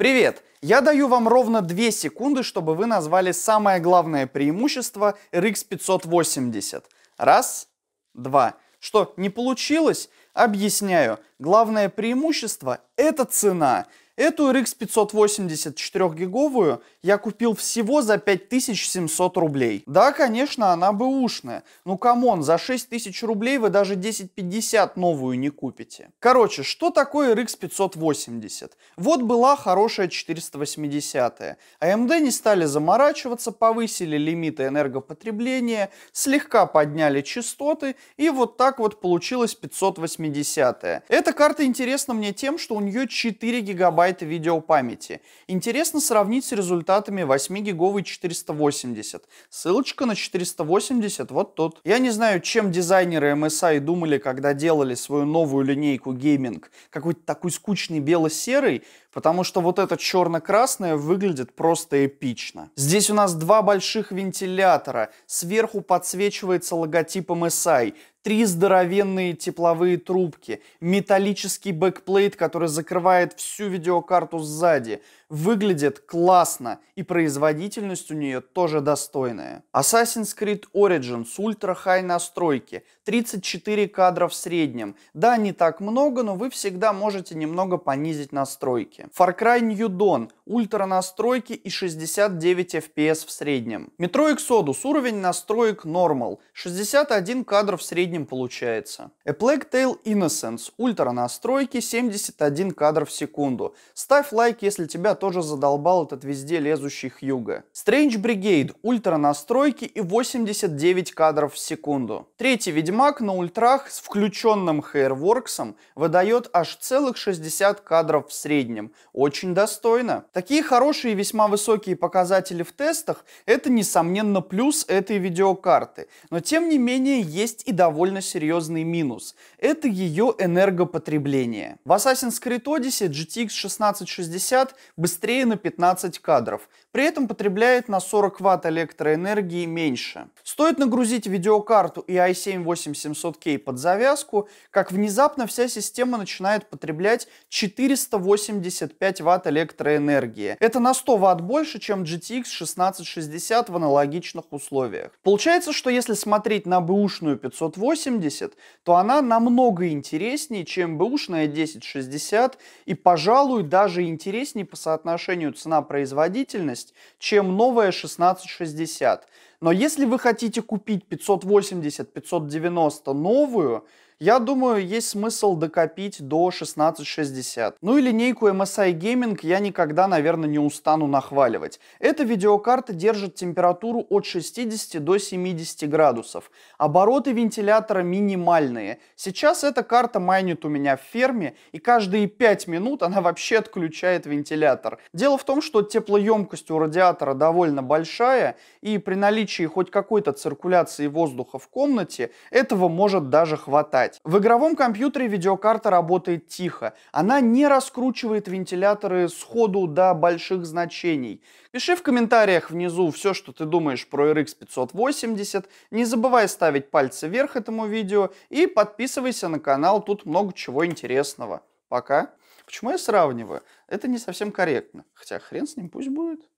Привет! Я даю вам ровно 2 секунды, чтобы вы назвали самое главное преимущество RX 580. Раз, два. Что не получилось? Объясняю. Главное преимущество – это цена. Эту RX 580 4-гиговую я купил всего за 5700 рублей. Да, конечно, она бы ушная. Ну, камон, за 6000 рублей вы даже 1050 новую не купите. Короче, что такое RX 580? Вот была хорошая 480 AMD а не стали заморачиваться, повысили лимиты энергопотребления, слегка подняли частоты, и вот так вот получилось 580 Это эта карта интересна мне тем, что у нее 4 гигабайта видеопамяти. Интересно сравнить с результатами 8-гиговой 480. Ссылочка на 480 вот тут. Я не знаю, чем дизайнеры MSI думали, когда делали свою новую линейку гейминг. Какой-то такой скучный бело-серый, потому что вот это черно-красное выглядит просто эпично. Здесь у нас два больших вентилятора. Сверху подсвечивается логотип MSI три здоровенные тепловые трубки, металлический бэкплейт, который закрывает всю видеокарту сзади – выглядит классно и производительность у нее тоже достойная. Assassin's Creed Origins ультра хай настройки, 34 кадра в среднем. Да, не так много, но вы всегда можете немного понизить настройки. Far Cry New Dawn, ультра настройки и 69 FPS в среднем. Metro Exodus, уровень настроек Normal, 61 кадр в среднем получается. A Plague Tale Innocence, ультра настройки, 71 кадр в секунду. Ставь лайк, если тебя тоже задолбал этот везде лезущий Хьюга. Strange Brigade, ультра настройки и 89 кадров в секунду. Третий Ведьмак на ультрах с включенным Hairworks выдает аж целых 60 кадров в среднем. Очень достойно. Такие хорошие и весьма высокие показатели в тестах – это, несомненно, плюс этой видеокарты. Но, тем не менее, есть и довольно серьезный минус. Это ее энергопотребление. В Assassin's Creed Odyssey GTX 1660 быстрее быстрее на 15 кадров. При этом потребляет на 40 Вт электроэнергии меньше. Стоит нагрузить видеокарту и i7-8700K под завязку, как внезапно вся система начинает потреблять 485 Вт электроэнергии. Это на 100 Вт больше, чем GTX 1660 в аналогичных условиях. Получается, что если смотреть на бэушную 580, то она намного интереснее, чем бэушная 1060 и, пожалуй, даже интереснее по соотношению соотношению цена-производительность, чем новая 1660. Но если вы хотите купить 580-590 новую, я думаю, есть смысл докопить до 1660. Ну и линейку MSI Gaming я никогда, наверное, не устану нахваливать. Эта видеокарта держит температуру от 60 до 70 градусов. Обороты вентилятора минимальные. Сейчас эта карта майнит у меня в ферме, и каждые 5 минут она вообще отключает вентилятор. Дело в том, что теплоемкость у радиатора довольно большая, и при наличии хоть какой-то циркуляции воздуха в комнате этого может даже хватать играть. В игровом компьютере видеокарта работает тихо. Она не раскручивает вентиляторы сходу до больших значений. Пиши в комментариях внизу все, что ты думаешь про RX 580. Не забывай ставить пальцы вверх этому видео и подписывайся на канал, тут много чего интересного. Пока. Почему я сравниваю? Это не совсем корректно. Хотя хрен с ним, пусть будет.